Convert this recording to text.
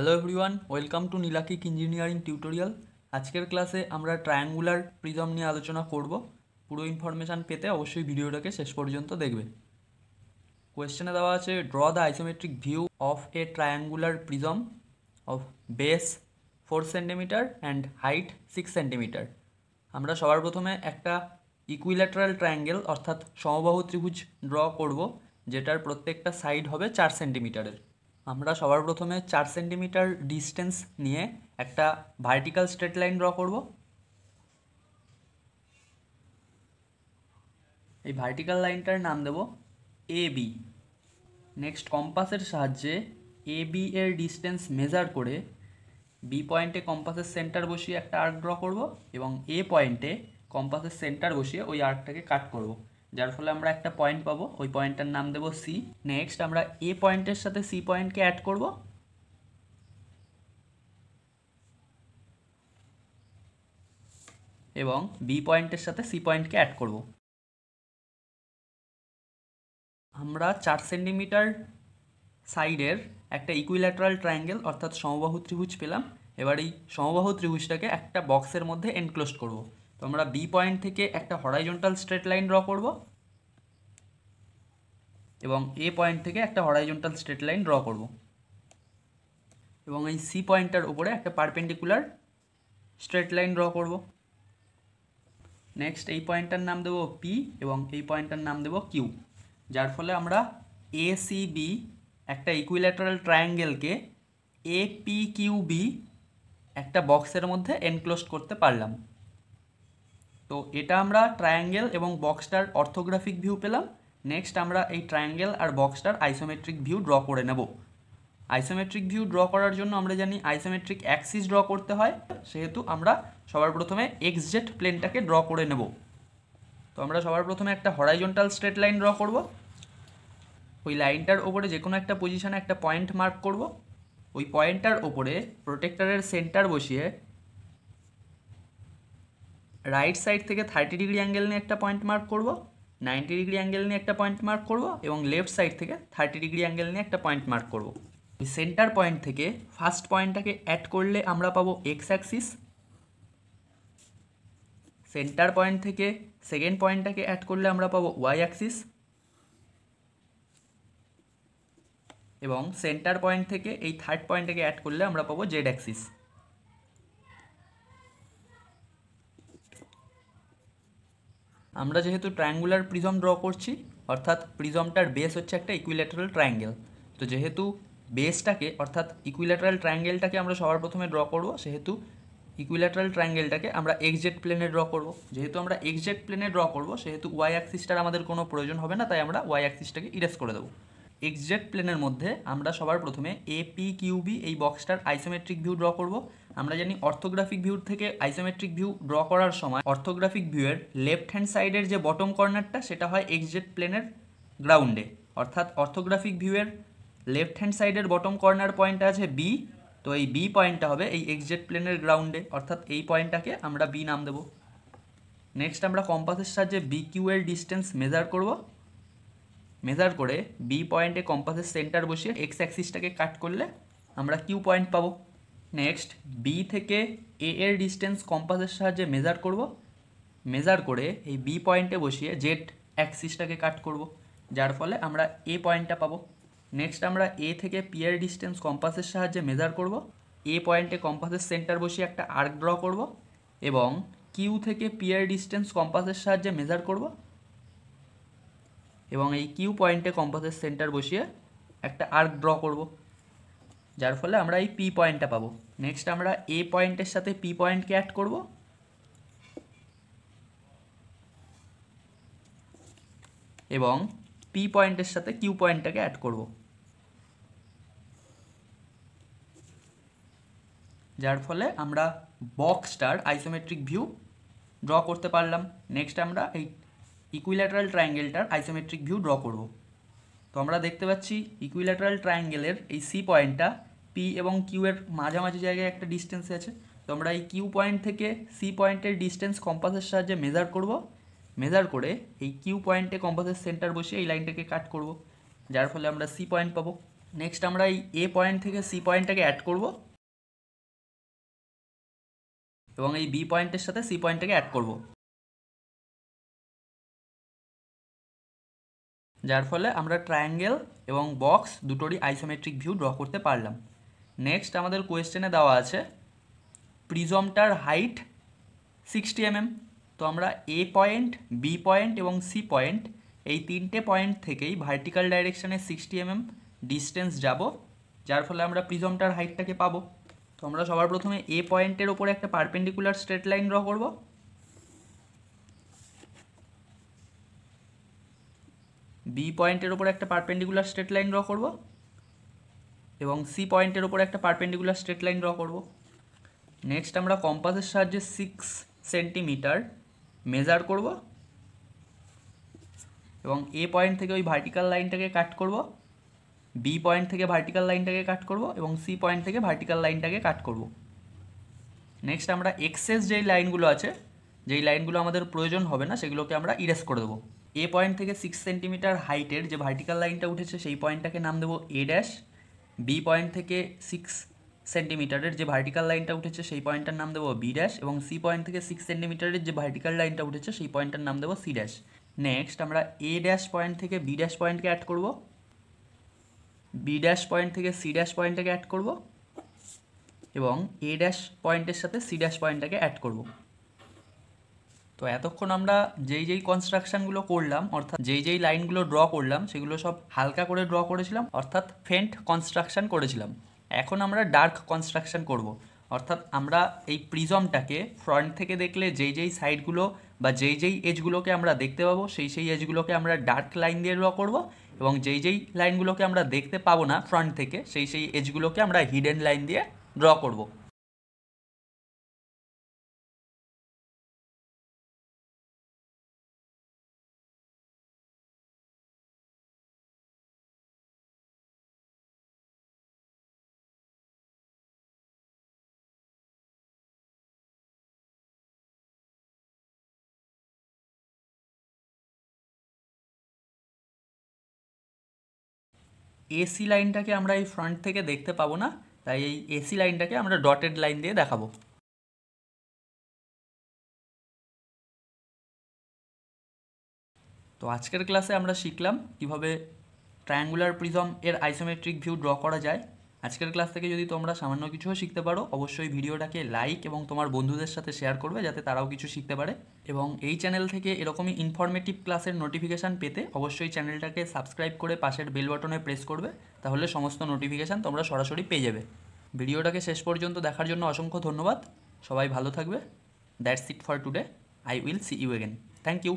Hello everyone welcome to Nilakik engineering tutorial আজকের ক্লাসে আমরা ট্রায়াঙ্গুলার প্রিজম নিয়ে আলোচনা করব পুরো ইনফরমেশান পেতে অবশ্যই ভিডিওটাকে শেষ পর্যন্ত দেখবে কোয়েশ্চেনে দেওয়া আছে draw the isometric view of a triangular prism of base four centimetre and height six centimetre আমরা সবার প্রথমে একটা ইকুইল্যাটারাল ট্রায়াঙ্গেল অর্থাৎ সমবাহু ত্রিভুজ ড্র করব যেটার প্রত্যেকটা সাইড হবে চার সেন্টিমিটারের আমরা সবার প্রথমে চার সেন্টিমিটার ডিস্টেন্স নিয়ে একটা ভার্টিক্যাল স্ট্রেট লাইন ড্র করব এই ভার্টিক্যাল লাইনটার নাম দেব এ বি নেক্সট কম্পাসের সাহায্যে এ বি এর ডিস্টেন্স মেজার করে বি পয়েন্টে কম্পাসের সেন্টার বসিয়ে একটা আর্ক ড্র করব এবং এ পয়েন্টে কম্পাসের সেন্টার বসিয়ে ওই আর্কটাকে কাট করব যার ফলে আমরা একটা পয়েন্ট পাবো ওই পয়েন্টটার নাম দেবো সি নেক্সট আমরা এ পয়েন্টের সাথে সি পয়েন্টকে অ্যাড করব এবং বি পয়েন্টের সাথে সি পয়েন্টকে অ্যাড করব আমরা চার সেন্টিমিটার সাইডের একটা ইকুইল্যাটারাল ট্রায়াঙ্গেল অর্থাৎ সমবাহু ত্রিভুজ পেলাম এবার এই সমবাহু ত্রিভুজটাকে একটা বক্সের মধ্যে এনক্লোজ করব তো আমরা বি পয়েন্ট থেকে একটা হরাইজন্টাল স্ট্রেট লাইন ড্র করবো এবং এ পয়েন্ট থেকে একটা হরাইজন্টাল স্ট্রেট লাইন ড্র করব এবং এই সি পয়েন্টটার উপরে একটা পারপেন্ডিকুলার স্ট্রেট লাইন ড্র করব নেক্সট এই পয়েন্টটার নাম দেবো পি এবং এই পয়েন্টটার নাম দেবো কিউ যার ফলে আমরা এসিবি একটা ইকুইলেটারাল ট্রায়াঙ্গেলকে এ কিউ কিউবি একটা বক্সের মধ্যে এনক্লোজ করতে পারলাম তো এটা আমরা ট্রায়াঙ্গেল এবং বক্সটার অর্থোগ্রাফিক ভিউ পেলাম নেক্সট আমরা এই ট্রায়াঙ্গেল আর বক্সটার আইসোমেট্রিক ভিউ ড্র করে নেব আইসোমেট্রিক ভিউ ড্র করার জন্য আমরা জানি আইসোমেট্রিক অ্যাক্সিস ড্র করতে হয় সেহেতু আমরা সবার প্রথমে এক্সজেট প্লেনটাকে ড্র করে নেব তো আমরা সবার প্রথমে একটা হরাইজন্টাল স্ট্রেট লাইন ড্র করব ওই লাইনটার ওপরে যে কোনো একটা পজিশানে একটা পয়েন্ট মার্ক করব ওই পয়েন্টটার ওপরে প্রোটেক্টারের সেন্টার বসিয়ে রাইট সাইড থেকে থার্টি ডিগ্রি অ্যাঙ্গেল নিয়ে একটা পয়েন্ট মার্ক করবো নাইনটি ডিগ্রি অ্যাঙ্গেল নিয়ে একটা পয়েন্ট মার্ক করব এবং লেফট সাইড থেকে থার্টি ডিগ্রি অ্যাঙ্গেল নিয়ে একটা পয়েন্ট মার্ক করব সেন্টার পয়েন্ট থেকে ফার্স্ট পয়েন্টটাকে অ্যাড করলে আমরা পাবো এক্স অ্যাক্সিস সেন্টার পয়েন্ট থেকে সেকেন্ড পয়েন্টটাকে অ্যাড করলে আমরা পাবো ওয়াই অ্যাক্সিস এবং সেন্টার পয়েন্ট থেকে এই থার্ড পয়েন্টটাকে অ্যাড করলে আমরা পাবো জেড অ্যাক্সিস আমরা যেহেতু ট্রায়াঙ্গুলার প্রিজম ড্র করছি অর্থাৎ প্রিজমটার বেস হচ্ছে একটা ইকুইল্যাটারাল ট্রায়াঙ্গেল তো যেহেতু বেসটাকে অর্থাৎ ইকুইলেটারাল ট্রায়াঙ্গেলটাকে আমরা সবার প্রথমে ড্র করবো সেহেতু ইকুইল্যাটারাল ট্রায়াঙ্গেলটাকে আমরা এক্সজেট প্লেনে ড্র করবো যেহেতু আমরা এক্সজেট প্লেনে ড্র করব সেহেতু ওয়াই অ্যাক্সিসটার আমাদের কোনো প্রয়োজন হবে না তাই আমরা ওয়াই অ্যাক্সিসটাকে ইরেস করে দেবো এক্সজেট প্লেনের মধ্যে আমরা সবার প্রথমে এপি কিউবি এই বক্সটার আইসোমেট্রিক ভিউ ড্র করব আমরা জানি অর্থোগ্রাফিক ভিউর থেকে আইসোমেট্রিক ভিউ ড্র করার সময় অর্থোগ্রাফিক ভিউয়ের লেফট হ্যান্ড সাইডের যে বটম কর্নারটা সেটা হয় এক্সজেট প্লেনের গ্রাউন্ডে অর্থাৎ অর্থোগ্রাফিক ভিউয়ের লেফট হ্যান্ড সাইডের বটম কর্নার পয়েন্টটা আছে বি তো এই বি পয়েন্টটা হবে এই এক্সজেট প্লেনের গ্রাউন্ডে অর্থাৎ এই পয়েন্টটাকে আমরা বি নাম দেব নেক্সট আমরা কম্পাসের সাহায্যে বি কিউ এর ডিস্টেন্স মেজার করব মেজার করে বি পয়েন্টে কম্পাসের সেন্টার বসিয়ে এক্স অ্যাক্সিসটাকে কাট করলে আমরা কিউ পয়েন্ট পাবো নেক্সট বি থেকে এ এর ডিস্টেন্স কম্পাসের সাহায্যে মেজার করব মেজার করে এই বি পয়েন্টে বসিয়ে জেড অ্যাক্সিসটাকে কাট করব যার ফলে আমরা এ পয়েন্টটা পাবো নেক্সট আমরা এ থেকে পি এর ডিস্টেন্স কম্পাসের সাহায্যে মেজার করব এ পয়েন্টে কম্পাসের সেন্টার বসিয়ে একটা আর্ক ড্র করব এবং কিউ থেকে পি এর ডিস্টেন্স কম্পাসের সাহায্যে মেজার করব এবং এই কিউ পয়েন্টে কম্পাসের সেন্টার বসিয়ে একটা আর্ক ড্র করব যার ফলে আমরা এই পি পয়েন্টটা পাবো নেক্সট আমরা এ পয়েন্টের সাথে পি পয়েন্টকে অ্যাড করব এবং পি পয়েন্টের সাথে কিউ পয়েন্টটাকে অ্যাড করব যার ফলে আমরা বক্সটার আইসোমেট্রিক ভিউ ড্র করতে পারলাম নেক্সট আমরা এই ইকুইল্যাটারাল ট্রায়াঙ্গেলটার আইসোমেট্রিক ভিউ ড্র করব তো আমরা দেখতে পাচ্ছি ইকুইল্যাটারাল ট্রায়াঙ্গেলের এই সি পয়েন্টটা পি এবং কিউ মাঝামাঝি জায়গায় একটা ডিস্টেন্সে আছে তো আমরা এই কিউ পয়েন্ট থেকে সি পয়েন্টের ডিস্টেন্স কম্পাসের সাহায্যে মেজার করব মেজার করে এই কিউ পয়েন্টে কম্পাসের সেন্টার বসে এই লাইনটাকে কাট করব যার ফলে আমরা সি পয়েন্ট পাবো নেক্সট আমরা এই এ পয়েন্ট থেকে সি পয়েন্টটাকে অ্যাড করব এবং এই বি পয়েন্টের সাথে সি পয়েন্টটাকে অ্যাড করব যার ফলে আমরা ট্রায়াঙ্গেল এবং বক্স দুটোরই আইসোমেট্রিক ভিউ ড্র করতে পারলাম নেক্সট আমাদের কোয়েশ্চেনে দেওয়া আছে প্রিজমটার হাইট সিক্সটি এমএম তো আমরা এ পয়েন্ট বি পয়েন্ট এবং সি পয়েন্ট এই তিনটে পয়েন্ট থেকেই ভার্টিক্যাল ডাইরেকশানে সিক্সটি এমএম ডিস্টেন্স যাব যার ফলে আমরা প্রিজমটার হাইটটাকে পাব তো আমরা সবার প্রথমে এ পয়েন্টের ওপরে একটা পারপেন্ডিকুলার স্ট্রেট লাইন ড্র করব বি পয়েন্টের ওপরে একটা পারপেন্ডিকুলার স্ট্রেট লাইন ড্র করবো এবং সি পয়েন্টের উপরে একটা পারপেন্ডিকুলার স্ট্রেট লাইন ড্র করব নেক্সট আমরা কম্পাসের সাহায্যে সিক্স সেন্টিমিটার মেজার করব এবং এ পয়েন্ট থেকে ওই ভার্টিক্যাল লাইনটাকে কাট করব বি পয়েন্ট থেকে ভার্টিক্যাল লাইনটাকে কাট করব এবং সি পয়েন্ট থেকে ভার্টিক্যাল লাইনটাকে কাট করব নেক্সট আমরা এক্সেস যেই লাইনগুলো আছে যেই লাইনগুলো আমাদের প্রয়োজন হবে না সেগুলোকে আমরা ইরেস করে দেবো এ পয়েন্ট থেকে সিক্স সেন্টিমিটার হাইটের যে ভার্টিক্যাল লাইনটা উঠেছে সেই পয়েন্টটাকে নাম দেবো এ ড্যাশ বি পয়েন্ট থেকে সিক্স সেন্টিমিটারের যে ভার্টিক্যাল লাইনটা উঠেছে সেই পয়েন্টটার নাম দেবো বি ড্যাশ এবং সি পয়েন্ট থেকে সিক্স সেন্টিমিটারের যে ভার্টিক্যাল লাইনটা উঠেছে সেই পয়েন্টটার নাম দেবো সি ড্যাশ নেক্সট আমরা এ ড্যাশ পয়েন্ট থেকে বি ড্যাশ পয়েন্টকে অ্যাড করব বি ড্যাশ পয়েন্ট থেকে সি ড্যাশ পয়েন্টটাকে অ্যাড করব এবং এ ড্যাশ পয়েন্টের সাথে সি ড্যাশ পয়েন্টটাকে অ্যাড করব তো এতক্ষণ আমরা যেই যেই কনস্ট্রাকশনগুলো করলাম অর্থাৎ যেই যেই লাইনগুলো ড্র করলাম সেগুলো সব হালকা করে ড্র করেছিলাম অর্থাৎ ফেন্ট কনস্ট্রাকশান করেছিলাম এখন আমরা ডার্ক কনস্ট্রাকশান করব। অর্থাৎ আমরা এই প্রিজমটাকে ফ্রন্ট থেকে দেখলে যেই যেই সাইডগুলো বা যেই যেই এজগুলোকে আমরা দেখতে পাবো সেই সেই এজগুলোকে আমরা ডার্ক লাইন দিয়ে ড্র করব এবং যেই যেই লাইনগুলোকে আমরা দেখতে পাবো না ফ্রন্ট থেকে সেই সেই এজগুলোকে আমরা হিডেন লাইন দিয়ে ড্র করবো এসি লাইনটাকে আমরা এই ফ্রন্ট থেকে দেখতে পাবো না তাই এই এসি লাইনটাকে আমরা ডটেড লাইন দিয়ে দেখাবো তো আজকের ক্লাসে আমরা শিখলাম কিভাবে ট্রায়াঙ্গুলার প্রিজম এর আইসোমেট্রিক ভিউ ড্র করা যায় আজকের ক্লাস থেকে যদি তোমরা সামান্য কিছুও শিখতে পারো অবশ্যই ভিডিওটাকে লাইক এবং তোমার বন্ধুদের সাথে শেয়ার করবে যাতে তারাও কিছু শিখতে পারে এবং এই চ্যানেল থেকে এরকমই ইনফরমেটিভ ক্লাসের নোটিফিকেশান পেতে অবশ্যই চ্যানেলটাকে সাবস্ক্রাইব করে পাশের বেল বাটনে প্রেস করবে তাহলে সমস্ত নোটিফিকেশান তোমরা সরাসরি পেয়ে যাবে ভিডিওটাকে শেষ পর্যন্ত দেখার জন্য অসংখ্য ধন্যবাদ সবাই ভালো থাকবে that's it for today I will see you again thank you